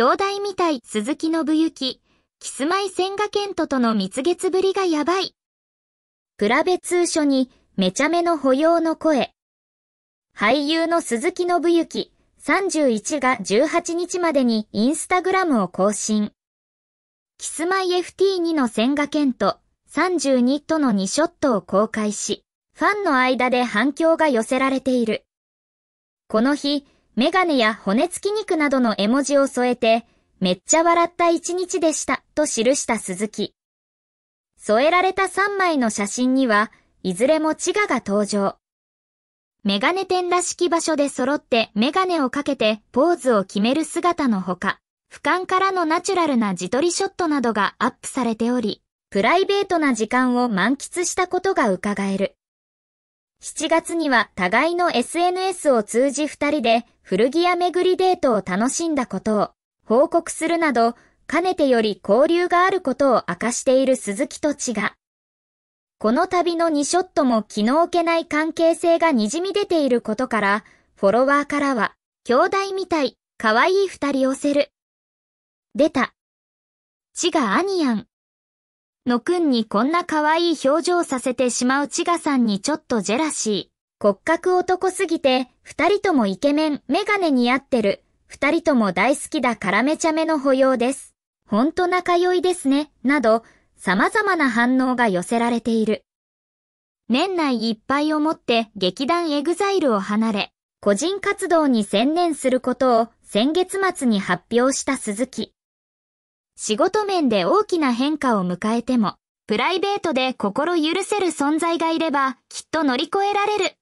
兄弟みたい鈴木信之、キスマイ千賀健人との蜜月ぶりがやばい。プラベ通書に、めちゃめの保養の声。俳優の鈴木信之、31が18日までにインスタグラムを更新。キスマイ FT2 の千賀健と32との2ショットを公開し、ファンの間で反響が寄せられている。この日、メガネや骨付き肉などの絵文字を添えて、めっちゃ笑った一日でした、と記した鈴木。添えられた3枚の写真には、いずれもチガが登場。メガネ店らしき場所で揃ってメガネをかけてポーズを決める姿のほか、俯瞰からのナチュラルな自撮りショットなどがアップされており、プライベートな時間を満喫したことが伺える。7月には互いの SNS を通じ二人で古着屋巡りデートを楽しんだことを報告するなど、かねてより交流があることを明かしている鈴木と千賀。この旅の2ショットも気の置けない関係性が滲み出ていることから、フォロワーからは、兄弟みたい、可愛い二人をせる。出た。千賀アニヤン。のくんにこんな可愛い表情させてしまうちがさんにちょっとジェラシー。骨格男すぎて、二人ともイケメン、メガネ似合ってる。二人とも大好きだからめちゃめの保養です。ほんと仲良いですね、など、様々な反応が寄せられている。年内いっぱいをもって劇団エグザイルを離れ、個人活動に専念することを先月末に発表した鈴木。仕事面で大きな変化を迎えても、プライベートで心許せる存在がいれば、きっと乗り越えられる。